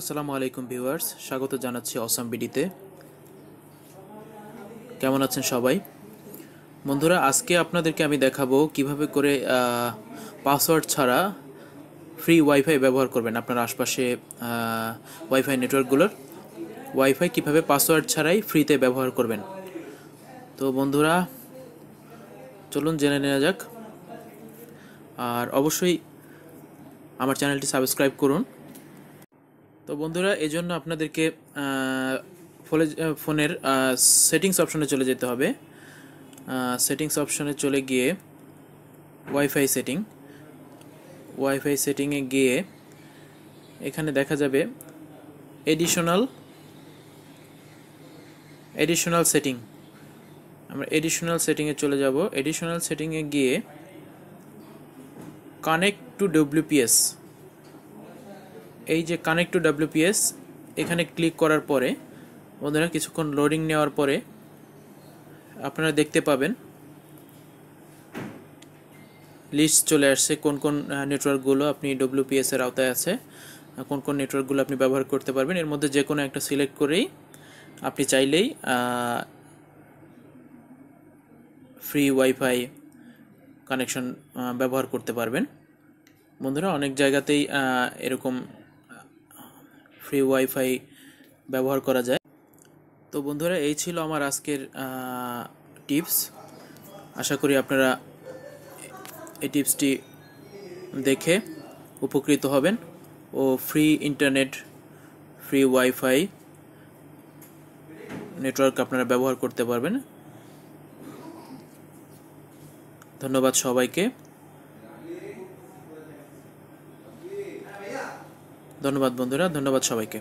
আসসালামু আলাইকুম ভিউয়ার্স স্বাগত জানাচ্ছি অসম বিডিতে কেমন আছেন সবাই বন্ধুরা আজকে আপনাদেরকে আমি দেখাবো কিভাবে করে পাসওয়ার্ড ছাড়া ফ্রি ওয়াইফাই ব্যবহার করবেন আপনার আশপাশে ওয়াইফাই নেটওয়ার্কগুলোর ওয়াইফাই কিভাবে পাসওয়ার্ড ছাড়াই ফ্রিতে ব্যবহার করবেন তো বন্ধুরা চলুন জেনে নেওয়া যাক আর অবশ্যই আমার চ্যানেলটি সাবস্ক্রাইব করুন তো বন্ধুরা এই জন্য আপনাদেরকে ফোনে ফোনের সেটিংস অপশনে চলে যেতে হবে সেটিংস অপশনে চলে গিয়ে ওয়াইফাই সেটিং ওয়াইফাই সেটিংয়ে গিয়ে এখানে দেখা যাবে এডিশনাল এডিশনাল সেটিং আমরা এডিশনাল সেটিংয়ে চলে যাব এডিশনাল সেটিংয়ে গিয়ে কানেক্ট টু ডব্লিউপিএস এই যে কানেক্ট টু ডাব্লিউপিএস এখানে ক্লিক করার পরে বন্ধুরা কিছুক্ষণ লোডিং নেওয়ার পরে আপনারা দেখতে পাবেন লিস্ট চলে আসছে কোন কোন নেটওয়ার্কগুলো আপনি এর আওতায় আছে কোন কোন নেটওয়ার্কগুলো আপনি ব্যবহার করতে পারবেন এর মধ্যে যে কোনো একটা সিলেক্ট করেই আপনি চাইলেই ফ্রি ওয়াইফাই কানেকশন ব্যবহার করতে পারবেন বন্ধুরা অনেক জায়গাতেই এরকম ফ্রি ওয়াইফাই ব্যবহার করা যায় তো বন্ধুরা এই ছিল আমার আজকের টিপস আশা করি আপনারা এই টিপসটি দেখে উপকৃত হবেন ও free internet free wifi network আপনারা ব্যবহার করতে পারবেন ধন্যবাদ সবাইকে ধন্যবাদ বন্ধুরা ধন্যবাদ সবাইকে